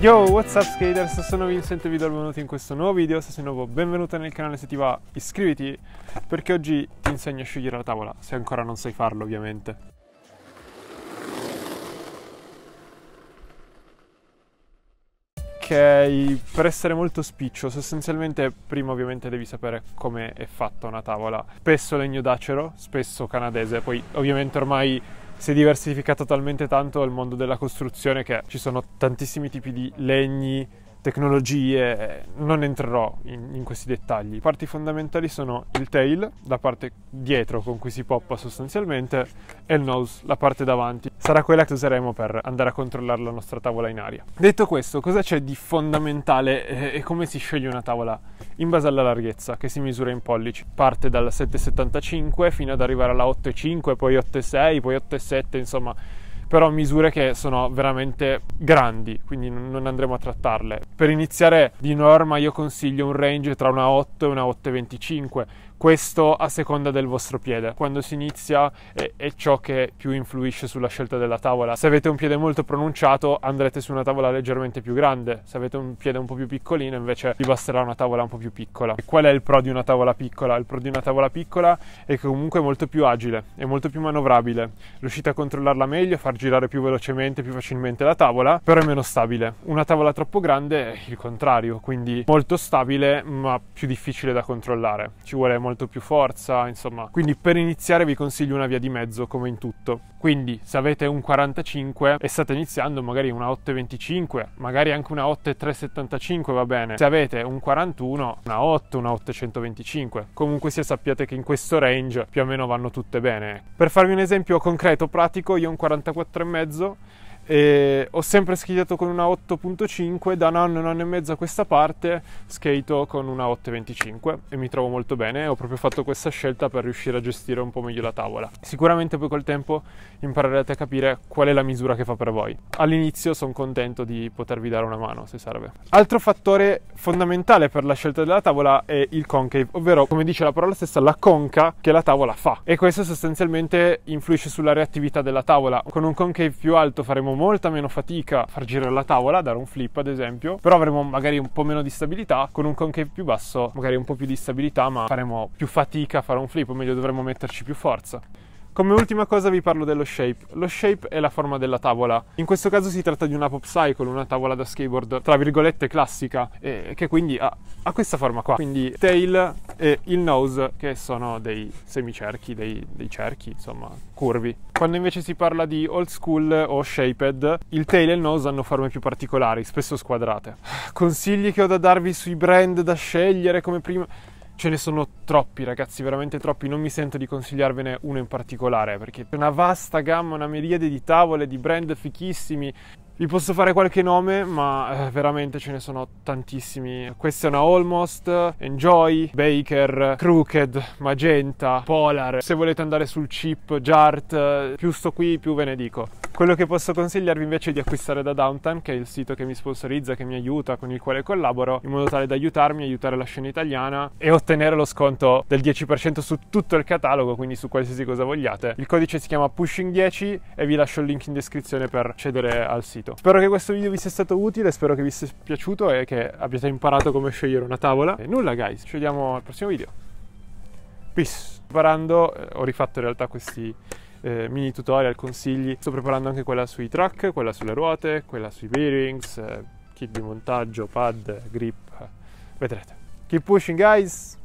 Yo, what's up skaters? Sono Vincent e vi do il benvenuto in questo nuovo video. Se sei nuovo, benvenuto nel canale se ti va, iscriviti perché oggi ti insegno a scegliere la tavola, se ancora non sai farlo ovviamente. Ok, per essere molto spiccio, sostanzialmente prima ovviamente devi sapere come è fatta una tavola. Spesso legno d'acero, spesso canadese, poi ovviamente ormai si è diversificato talmente tanto il mondo della costruzione che ci sono tantissimi tipi di legni, tecnologie, non entrerò in, in questi dettagli. I parti fondamentali sono il tail, la parte dietro con cui si poppa sostanzialmente, e il nose, la parte davanti sarà quella che useremo per andare a controllare la nostra tavola in aria. Detto questo, cosa c'è di fondamentale eh, e come si sceglie una tavola? In base alla larghezza, che si misura in pollici. Parte dalla 7,75 fino ad arrivare alla 8,5, poi 8,6, poi 8,7, insomma però misure che sono veramente grandi, quindi non andremo a trattarle. Per iniziare di norma io consiglio un range tra una 8 e una 8,25, questo a seconda del vostro piede. Quando si inizia è, è, ciò che più influisce sulla scelta della tavola. Se avete un piede molto pronunciato andrete su una tavola leggermente più grande, se avete un piede un po' più piccolino invece vi basterà una tavola un po' più piccola. E qual è il pro di una tavola piccola? Il pro di una tavola piccola è che comunque è molto più agile, è molto più manovrabile, riuscite a controllarla meglio, far girare più velocemente, più facilmente la tavola, però è meno stabile. Una tavola troppo grande è il contrario, quindi molto stabile ma più difficile da controllare. Ci vuole molto molto più forza, insomma. Quindi per iniziare vi consiglio una via di mezzo come in tutto. Quindi se avete un 45 e state iniziando magari una 825, magari anche una 8375 va bene. Se avete un 41, una 8, una 825. Comunque sia sappiate che in questo range più o meno vanno tutte bene. Per farvi un esempio concreto pratico, io un 44 e mezzo e ho sempre skateato con una 8.5 da un anno, un anno e mezzo a questa parte skato con una 8.25 e mi trovo molto bene ho proprio fatto questa scelta per riuscire a gestire un po' meglio la tavola sicuramente poi col tempo imparerete a capire qual è la misura che fa per voi all'inizio sono contento di potervi dare una mano se serve altro fattore fondamentale per la scelta della tavola è il concave ovvero come dice la parola stessa la conca che la tavola fa e questo sostanzialmente influisce sulla reattività della tavola con un concave più alto faremo un molta meno fatica a far girare la tavola, dare un flip ad esempio, però avremo magari un po' meno di stabilità, con un concave più basso magari un po' più di stabilità, ma faremo più fatica a fare un flip, o meglio dovremmo metterci più forza. Come ultima cosa vi parlo dello shape. Lo shape è la forma della tavola. In questo caso si tratta di una pop cycle, una tavola da skateboard tra virgolette classica, e che quindi ha, ha questa forma qua. Quindi tail e il nose che sono dei semicerchi, dei, dei cerchi insomma curvi. Quando invece si parla di old school o shaped, il tail e il nose hanno forme più particolari, spesso squadrate. Consigli che ho da darvi sui brand da scegliere come prima ce ne sono troppi ragazzi, veramente troppi, non mi sento di consigliarvene uno in particolare perché c'è una vasta gamma, una miriade di tavole, di brand fichissimi vi posso fare qualche nome, ma eh, veramente ce ne sono tantissimi. Questa è una Almost, Enjoy, Baker, Crooked, Magenta, Polar. Se volete andare sul chip, Jart, eh, più sto qui, più ve ne dico. Quello che posso consigliarvi invece è di acquistare da Downtime, che è il sito che mi sponsorizza, che mi aiuta, con il quale collaboro, in modo tale da aiutarmi, aiutare la scena italiana e ottenere lo sconto del 10% su tutto il catalogo, quindi su qualsiasi cosa vogliate. Il codice si chiama Pushing10 e vi lascio il link in descrizione per accedere al sito. Spero che questo video vi sia stato utile, spero che vi sia piaciuto e che abbiate imparato come scegliere una tavola. E nulla guys, ci vediamo al prossimo video. Peace! Imparando, eh, ho rifatto in realtà questi eh, mini tutorial, consigli. Sto preparando anche quella sui track, quella sulle ruote, quella sui bearings, eh, kit di montaggio, pad, grip. Eh, vedrete. Keep pushing guys!